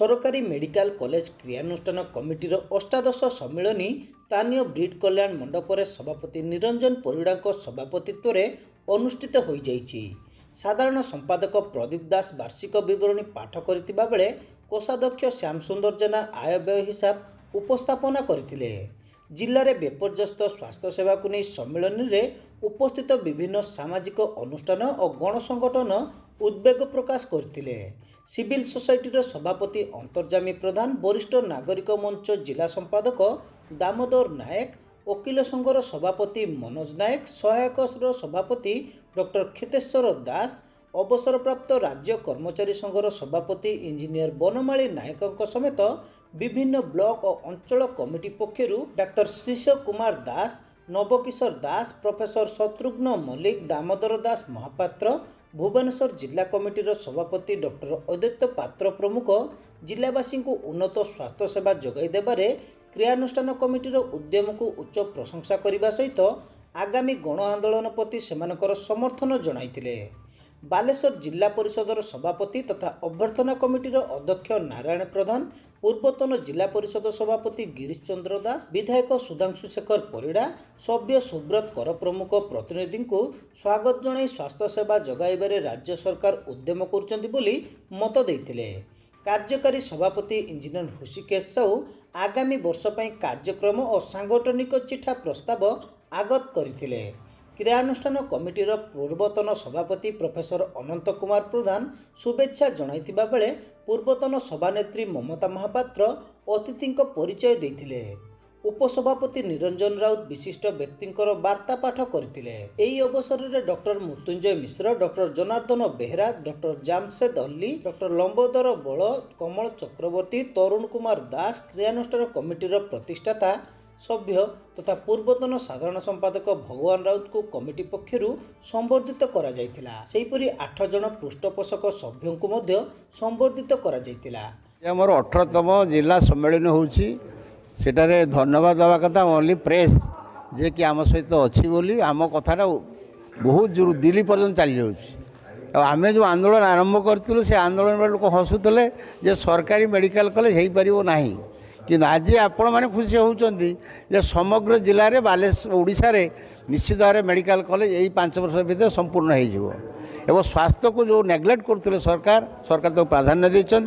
ସରକାରୀ medical college କ୍ରିୟାନୁଷ୍ଠାନ କମିଟିର ଅଷ୍ଟାଦଶ ସମ୍ମିଳନୀ ସ୍ଥାନୀୟ ବ୍ରିଡ୍ କଲ୍ୟାଣ ମଣ୍ଡପରେ ସଭାପତି ନିରଞ୍ଜନ ପରିଡ଼ାଙ୍କ ସଭାପତିତ୍ୱରେ ଅନୁଷ୍ଠିତ ହୋଇଯାଇଛି ସାଧାରଣ ସମ୍ପାଦକ ପ୍ରଦୀପ ଦାସ ବାର୍ଷିକ ବିବରଣୀ ପାଠ କରିଥିବା ବେଳେ କୋଷାଧ୍ୟକ୍ଷ ଶ୍ୟାମସୁନ୍ଦର ଜେନା ଆୟବ୍ୟୟ ହିସାବ ଉପସ୍ଥାପନା କରିଥିଲେ ଜିଲ୍ଲାରେ ବେପର୍ଯ୍ୟସ୍ତ ସ୍ୱାସ୍ଥ୍ୟସେବାକୁ ନେଇ ସମ୍ମିଳନୀରେ ଉପସ୍ଥିତ ବିଭିନ୍ନ ସାମାଜିକ ଅନୁଷ୍ଠାନ ଓ ଗଣସଂଗଠନ ଉଦ୍ବେଗ ପ୍ରକାଶ କରିଥିଲେ ସିଭିଲ୍ ସୋସାଇଟିର ସଭାପତି ଅନ୍ତର୍ଜାମୀ ପ୍ରଧାନ ବରିଷ୍ଠ ନାଗରିକ ମଞ୍ଚ ଜିଲ୍ଲା ସମ୍ପାଦକ ଦାମୋଦର ନାୟକ ଓକିଲ ସଂଘର ସଭାପତି ମନୋଜ ନାୟକ ସହାୟକର ସଭାପତି ଡକ୍ଟର କ୍ଷେତେଶ୍ୱର ଦାସ ଅବସରପ୍ରାପ୍ତ ରାଜ୍ୟ କର୍ମଚାରୀ ସଂଘର ସଭାପତି ଇଞ୍ଜିନିୟର ବନମାଳୀ ନାୟକଙ୍କ ସମେତ ବିଭିନ୍ନ ବ୍ଲକ ଓ ଅଞ୍ଚଳ କମିଟି ପକ୍ଷରୁ ଡାକ୍ତର ଶ୍ରୀଶ କୁମାର ଦାସ ନବକିଶୋର ଦାସ ପ୍ରଫେସର ଶତ୍ରୁଘ୍ନ ମଲ୍ଲିକ ଦାମୋଦର ଦାସ ମହାପାତ୍ର ଭୁବନେଶ୍ୱର ଜିଲ୍ଲା କମିଟିର ସଭାପତି ଡକ୍ଟର ଅଦିତ୍ୟ ପାତ୍ର ପ୍ରମୁଖ ଜିଲ୍ଲାବାସୀଙ୍କୁ ଉନ୍ନତ ସ୍ୱାସ୍ଥ୍ୟସେବା ଯୋଗାଇ ଦେବାରେ କ୍ରିୟାନୁଷ୍ଠାନ କମିଟିର ଉଦ୍ୟମକୁ ଉଚ୍ଚ ପ୍ରଶଂସା କରିବା ସହିତ ଆଗାମୀ ଗଣ ଆନ୍ଦୋଳନ ପ୍ରତି ସେମାନଙ୍କର ସମର୍ଥନ ଜଣାଇଥିଲେ ବାଲେଶ୍ୱର ଜିଲ୍ଲା ପରିଷଦର ସଭାପତି ତଥା ଅଭ୍ୟର୍ଥନା କମିଟିର ଅଧ୍ୟକ୍ଷ ନାରାୟଣ ପ୍ରଧାନ ପୂର୍ବତନ ଜିଲ୍ଲା ପରିଷଦ ସଭାପତି ଗିରିଶ ଚନ୍ଦ୍ର ଦାସ ବିଧାୟକ ସୁଧାଂଶୁ ଶେଖର ପରିଡ଼ା ସଭ୍ୟ ସୁବ୍ରତ କର ପ୍ରମୁଖ ପ୍ରତିନିଧିଙ୍କୁ ସ୍ୱାଗତ ଜଣାଇ ସ୍ୱାସ୍ଥ୍ୟସେବା ଯୋଗାଇବାରେ ରାଜ୍ୟ ସରକାର ଉଦ୍ୟମ କରୁଛନ୍ତି ବୋଲି ମତ ଦେଇଥିଲେ କାର୍ଯ୍ୟକାରୀ ସଭାପତି ଇଞ୍ଜିନିୟର ହୃଷିକେଶ ସାହୁ ଆଗାମୀ ବର୍ଷ ପାଇଁ କାର୍ଯ୍ୟକ୍ରମ ଓ ସାଙ୍ଗଠନିକ ଚିଠା ପ୍ରସ୍ତାବ ଆଗତ କରିଥିଲେ କ୍ରୀଡ଼ାନୁଷ୍ଠାନ କମିଟିର ପୂର୍ବତନ ସଭାପତି ପ୍ରଫେସର ଅନନ୍ତ କୁମାର ପ୍ରଧାନ ଶୁଭେଚ୍ଛା ଜଣାଇଥିବା ବେଳେ ପୂର୍ବତନ ସଭାନେତ୍ରୀ ମମତା ମହାପାତ୍ର ଅତିଥିଙ୍କ ପରିଚୟ ଦେଇଥିଲେ ଉପସଭାପତି ନିରଞ୍ଜନ ରାଉତ ବିଶିଷ୍ଟ ବ୍ୟକ୍ତିଙ୍କର ବାର୍ତ୍ତା ପାଠ କରିଥିଲେ ଏହି ଅବସରରେ doctor Mrutyunjay Mishra doctor Janardan Behera doctor Jamshed Ali doctor Lambodar Bal Kamal Chakraborty Tarun Kumar Das କ୍ରିୟାନୁଷ୍ଠାନ କମିଟିର ପ୍ରତିଷ୍ଠାତା ସଭ୍ୟ ତଥା ପୂର୍ବତନ ସାଧାରଣ ସମ୍ପାଦକ ଭଗବାନ ରାଉତଙ୍କୁ କମିଟି ପକ୍ଷରୁ ସମ୍ବର୍ଦ୍ଧିତ କରାଯାଇଥିଲା ସେହିପରି ଆଠ ଜଣ ପୃଷ୍ଠପୋଷକ ସଭ୍ୟଙ୍କୁ ମଧ୍ୟ ସମ୍ବର୍ଦ୍ଧିତ କରାଯାଇଥିଲା ଆମର ଅଠରତମ ଜିଲ୍ଲା ସମ୍ମିଳନୀ ହେଉଛି ସେଠାରେ ଧନ୍ୟବାଦ ଦେବା କଥା ଓନ୍ଲି ପ୍ରେସ୍ ଯିଏକି ଆମ ସହିତ ଅଛି ବୋଲି ଆମ କଥାଟା ବହୁତ ଜୋର ଦିଲ୍ଲୀ ପର୍ଯ୍ୟନ୍ତ ଚାଲିଯାଉଛି ଆଉ ଆମେ ଯେଉଁ ଆନ୍ଦୋଳନ ଆରମ୍ଭ କରିଥିଲୁ ସେ ଆନ୍ଦୋଳନରେ ଲୋକ ହସୁଥିଲେ ଯେ ସରକାରୀ ମେଡ଼ିକାଲ କଲେଜ ହେଇପାରିବ ନାହିଁ কিন্তু আজ আপনার খুশি হচ্ছেন যে সমগ্র জেলার বালেশ্বর ওড়শার নিশ্চিত ভাবে মেডিকাল কলেজ এই পাঁচ বর্ষ ভিতরে সম্পূর্ণ হয়ে যাব এবং স্বাস্থ্যক যে নেগলেক্ট করলে সরকার সরকার তো প্রাধান্য দিয়েছেন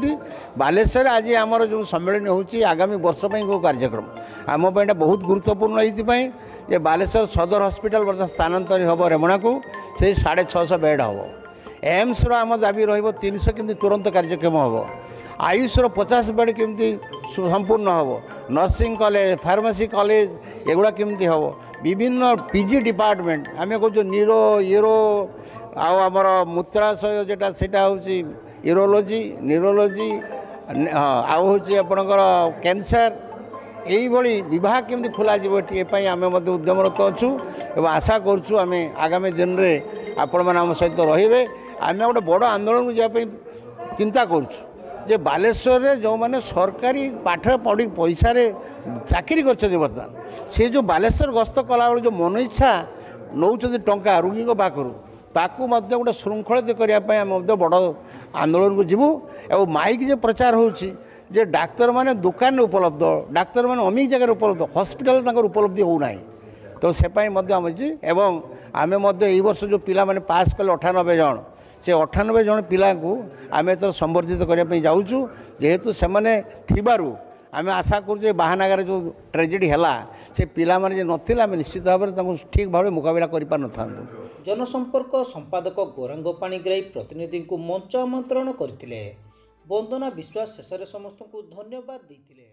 বালেশ্বরে আজ আমার যে সম্মেলন হচ্ছে আগামী বর্ষ পাই কার্যক্রম আমপাইটা বহু গুরুত্বপূর্ণ এইপাই যে বালেশ্বর সদর হসপিটাল বর্তমান স্থানান্তর হব রেমণাকু সেই সাড়ে ছশো বেড হব ଏମ୍ସର আমার দাবি রহব তিনশো কিন্তু তুরন্ত କାର୍ଯ୍ୟକ୍ଷମ হব ଆୟୁଷର ପଚାଶ ବେଡ଼୍ କେମିତି ସମ୍ପୂର୍ଣ୍ଣ ହେବ ନର୍ସିଂ କଲେଜ ଫାର୍ମାସି କଲେଜ ଏଗୁଡ଼ା କେମିତି ହେବ ବିଭିନ୍ନ ପି ଜି ଡିପାର୍ଟମେଣ୍ଟ ଆମେ କହୁଛୁ ନିରୋ ୟୁରୋ ଆଉ ଆମର ମୂତ୍ରାଶୟ ଯେଉଁଟା ସେଇଟା ହେଉଛି ୟୁରୋଲୋଜି ନିରୋଲୋଜି ଆଉ ହେଉଛି ଆପଣଙ୍କର କ୍ୟାନ୍ସର এইভাবে বিবাহ কেমি ପାଇଁ ଆମେ ମଧ୍ୟ ଉଦ୍ୟମରତ ଅଛୁ ଏବଂ ଆଶା କରୁଛୁ ଆମେ ଆଗାମୀ ଦିନରେ ଆପଣମାନେ ଆମ ସହିତ ରହିବେ ଆମେ ଗୋଟେ ବଡ଼ ଆନ୍ଦୋଳନକୁ ଯିବା ପାଇଁ ଚିନ୍ତା କରୁଛୁ যে ବାଲେଶ୍ୱରରେ ଯେଉଁମାନେ ସରକାରୀ ପାଠ ପଢ଼ି ପଇସାରେ ଚାକିରି କରିଛନ୍ତି ବର୍ତ୍ତମାନ ସେ ଯେଉଁ ବାଲେଶ୍ୱର ଗସ୍ତ କଲାବେଳେ ଯେଉଁ ମନ ଇଚ୍ଛା ନେଉଛନ୍ତି ଟଙ୍କା ରୋଗୀଙ୍କ ପାଖରୁ ତାକୁ ମଧ୍ୟ ଗୋଟେ ଶୃଙ୍ଖଳିତ କରିବା ପାଇଁ ଆମେ ମଧ୍ୟ ବଡ଼ ଆନ୍ଦୋଳନକୁ ଯିବୁ ଏବଂ ମାଇକ୍ ଯେ ପ୍ରଚାର ହେଉଛି ଯେ ଡାକ୍ତରମାନେ ଦୋକାନରେ ଉପଲବ୍ଧ ଡାକ୍ତରମାନେ ଅନେକ ଜାଗାରେ ଉପଲବ୍ଧ ହସ୍ପିଟାଲ ତାଙ୍କର ଉପଲବ୍ଧି ହେଉନାହିଁ ତ ସେ ପାଇଁ ମଧ୍ୟ ଆମେ ଏବଂ ଆମେ ମଧ୍ୟ ଏଇ ବର୍ଷ ଯେଉଁ ପିଲାମାନେ ପାସ୍ କଲେ ଅଠାନବେ ଜଣ ସେ ଅଠାନବେ ଜଣ ପିଲାଙ୍କୁ ଆମେ ଏଥର ସମ୍ବର୍ଦ୍ଧିତ କରିବା ପାଇଁ ଯାଉଛୁ ଯେହେତୁ ସେମାନେ ଥିବାରୁ ଆମେ ଆଶା କରୁଛୁ ଏ ବାହାନାଗାରେ ଯେଉଁ ଟ୍ରାଜେଡ଼ି ହେଲା ସେ ପିଲାମାନେ ଯେ ନଥିଲେ ଆମେ ନିଶ୍ଚିତ ଭାବରେ ତାଙ୍କୁ ଠିକ୍ ଭାବରେ ମୁକାବିଲା କରିପାରିନଥାନ୍ତୁ ଜନସମ୍ପର୍କ ସମ୍ପାଦକ ଗୌରାଙ୍ଗ ପାଣିଗ୍ରାହୀ ପ୍ରତିନିଧିଙ୍କୁ ମଞ୍ଚ ଆମନ୍ତ୍ରଣ କରିଥିଲେ ବନ୍ଦନା ବିଶ୍ୱାସ ଶେଷରେ ସମସ୍ତଙ୍କୁ ଧନ୍ୟବାଦ ଦେଇଥିଲେ